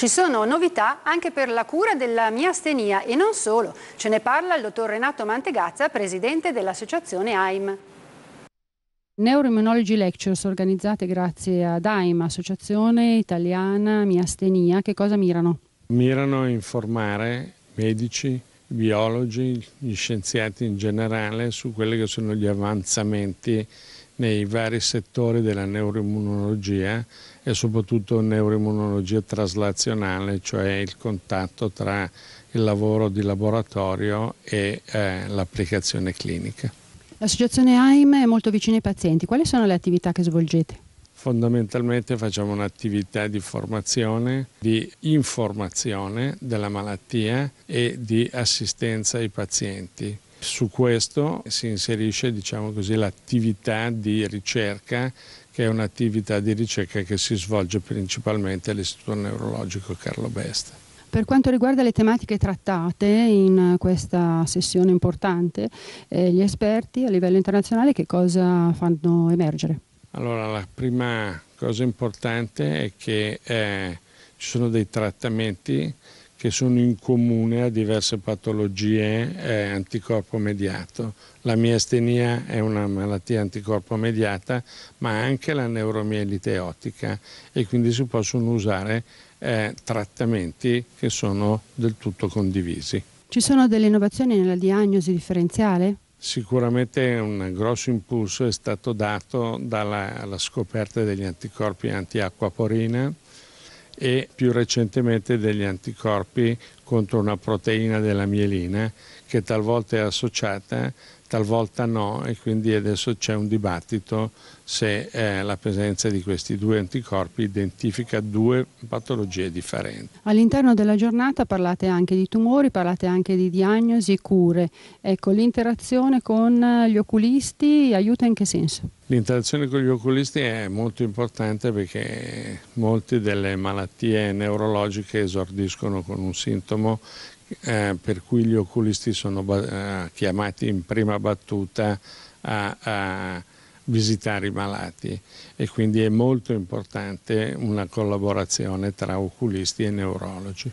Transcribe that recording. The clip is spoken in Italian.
Ci sono novità anche per la cura della miastenia e non solo. Ce ne parla il dottor Renato Mantegazza, presidente dell'associazione AIM. Neuroimmunology Lectures organizzate grazie ad AIM, Associazione Italiana Miastenia, che cosa mirano? Mirano a informare medici, biologi, gli scienziati in generale su quelli che sono gli avanzamenti nei vari settori della neuroimmunologia e soprattutto neuroimmunologia traslazionale, cioè il contatto tra il lavoro di laboratorio e eh, l'applicazione clinica. L'associazione AIM è molto vicina ai pazienti, quali sono le attività che svolgete? Fondamentalmente facciamo un'attività di formazione, di informazione della malattia e di assistenza ai pazienti su questo si inserisce diciamo l'attività di ricerca che è un'attività di ricerca che si svolge principalmente all'Istituto Neurologico Carlo Best. Per quanto riguarda le tematiche trattate in questa sessione importante, eh, gli esperti a livello internazionale che cosa fanno emergere? Allora, la prima cosa importante è che eh, ci sono dei trattamenti che sono in comune a diverse patologie eh, anticorpo mediato. La miastenia è una malattia anticorpo mediata, ma anche la neuromielite ottica e quindi si possono usare eh, trattamenti che sono del tutto condivisi. Ci sono delle innovazioni nella diagnosi differenziale? Sicuramente un grosso impulso è stato dato dalla scoperta degli anticorpi anti-acquaporina, e più recentemente degli anticorpi contro una proteina della mielina che talvolta è associata talvolta no e quindi adesso c'è un dibattito se eh, la presenza di questi due anticorpi identifica due patologie differenti. All'interno della giornata parlate anche di tumori, parlate anche di diagnosi e cure. Ecco, l'interazione con gli oculisti aiuta in che senso? L'interazione con gli oculisti è molto importante perché molte delle malattie neurologiche esordiscono con un sintomo eh, per cui gli oculisti sono eh, chiamati in prima battuta a, a visitare i malati e quindi è molto importante una collaborazione tra oculisti e neurologi.